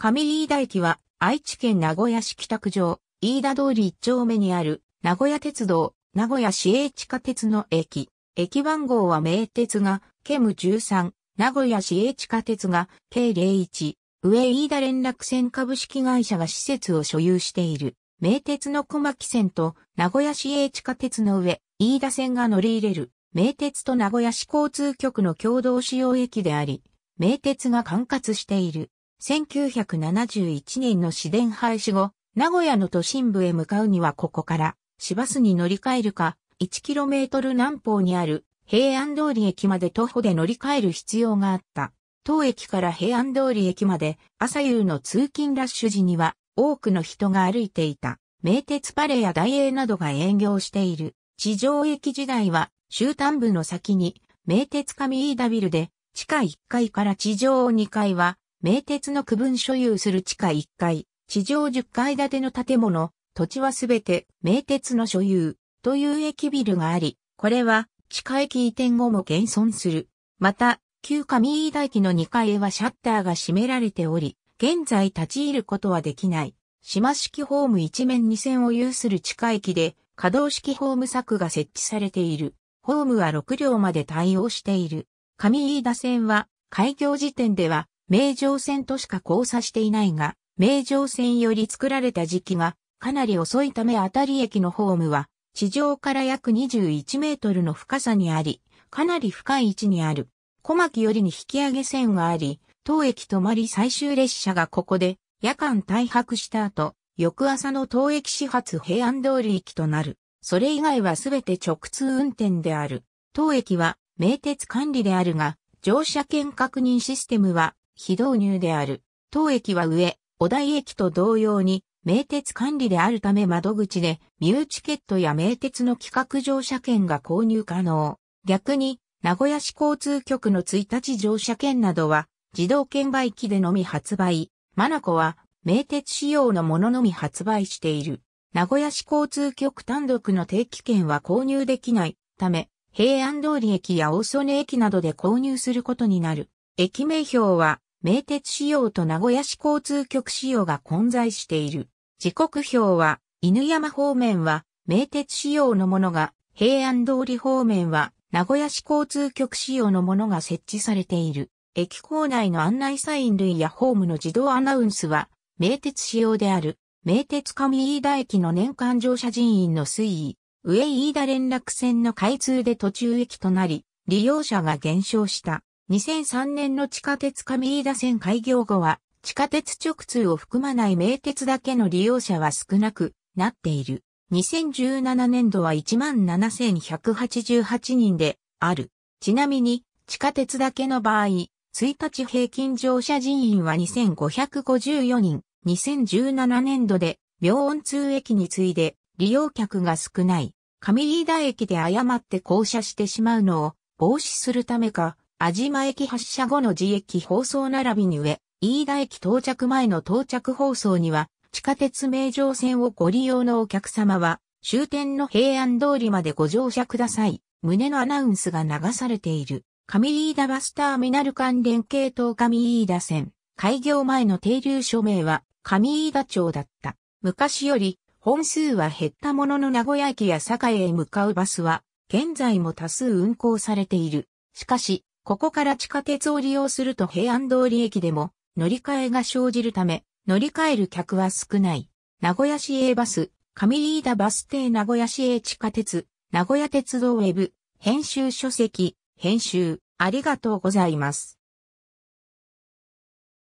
上飯田駅は愛知県名古屋市北区上、飯田通り一丁目にある名古屋鉄道、名古屋市営地下鉄の駅。駅番号は名鉄が、ケム13、名古屋市営地下鉄が、K01、上飯田連絡船株式会社が施設を所有している。名鉄の小牧線と名古屋市営地下鉄の上、飯田線が乗り入れる、名鉄と名古屋市交通局の共同使用駅であり、名鉄が管轄している。1971年の市電廃止後、名古屋の都心部へ向かうにはここから、市バスに乗り換えるか、1km 南方にある平安通り駅まで徒歩で乗り換える必要があった。当駅から平安通り駅まで朝夕の通勤ラッシュ時には多くの人が歩いていた。名鉄パレや大英などが営業している。地上駅時代は終端部の先に名鉄上飯田ビルで地下1階から地上2階は名鉄の区分所有する地下1階、地上10階建ての建物、土地はすべて名鉄の所有という駅ビルがあり、これは地下駅移転後も現存する。また、旧上飯田駅の2階へはシャッターが閉められており、現在立ち入ることはできない。島式ホーム一面2線を有する地下駅で、可動式ホーム柵が設置されている。ホームは6両まで対応している。上飯田線は、開業時点では、名城線としか交差していないが、名城線より作られた時期がかなり遅いためあたり駅のホームは地上から約21メートルの深さにあり、かなり深い位置にある。小牧よりに引き上げ線があり、当駅止まり最終列車がここで夜間退泊した後、翌朝の当駅始発平安通り駅となる。それ以外はすべて直通運転である。当駅は名鉄管理であるが、乗車券確認システムは非導入である。当駅は上、お台駅と同様に、名鉄管理であるため窓口で、ミューチケットや名鉄の企画乗車券が購入可能。逆に、名古屋市交通局の1日乗車券などは、自動券売機でのみ発売。マナコは、名鉄仕様のもののみ発売している。名古屋市交通局単独の定期券は購入できないため、平安通り駅や大曽根駅などで購入することになる。駅名標は、名鉄仕様と名古屋市交通局仕様が混在している。時刻表は、犬山方面は、名鉄仕様のものが、平安通り方面は、名古屋市交通局仕様のものが設置されている。駅構内の案内サイン類やホームの自動アナウンスは、名鉄仕様である。名鉄上飯田駅の年間乗車人員の推移、上飯田連絡線の開通で途中駅となり、利用者が減少した。2003年の地下鉄上飯田線開業後は、地下鉄直通を含まない名鉄だけの利用者は少なくなっている。2017年度は17,188人である。ちなみに、地下鉄だけの場合、1日平均乗車人員は2,554人。2017年度で、病音通駅に次いで、利用客が少ない。上飯田駅で誤って降車してしまうのを防止するためか、安島駅発車後の自駅放送並びに上、飯田駅到着前の到着放送には、地下鉄名城線をご利用のお客様は、終点の平安通りまでご乗車ください。胸のアナウンスが流されている。上飯田バスターミナル関連系統上飯田線。開業前の停留署名は上飯田町だった。昔より本数は減ったものの名古屋駅や堺へ向かうバスは現在も多数運行されている。しかし、ここから地下鉄を利用すると平安通り駅でも乗り換えが生じるため、乗り換える客は少ない。名古屋市営バス、上飯田バス停名古屋市営地下鉄、名古屋鉄道ウェブ、編集書籍、編集、ありがとうございます。